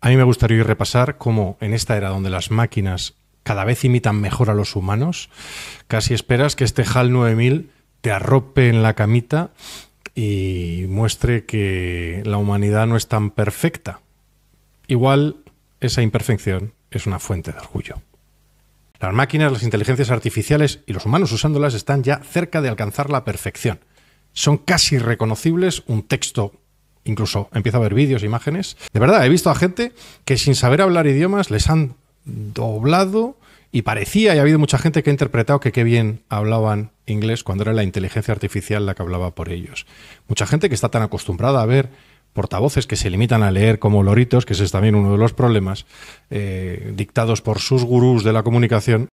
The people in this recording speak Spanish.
A mí me gustaría repasar cómo en esta era donde las máquinas cada vez imitan mejor a los humanos, casi esperas que este HAL 9000 te arrope en la camita y muestre que la humanidad no es tan perfecta. Igual esa imperfección es una fuente de orgullo. Las máquinas, las inteligencias artificiales y los humanos usándolas están ya cerca de alcanzar la perfección. Son casi reconocibles un texto incluso empieza a ver vídeos, imágenes. De verdad, he visto a gente que sin saber hablar idiomas les han doblado y parecía, y ha habido mucha gente que ha interpretado que qué bien hablaban inglés cuando era la inteligencia artificial la que hablaba por ellos. Mucha gente que está tan acostumbrada a ver portavoces que se limitan a leer como loritos, que ese es también uno de los problemas, eh, dictados por sus gurús de la comunicación,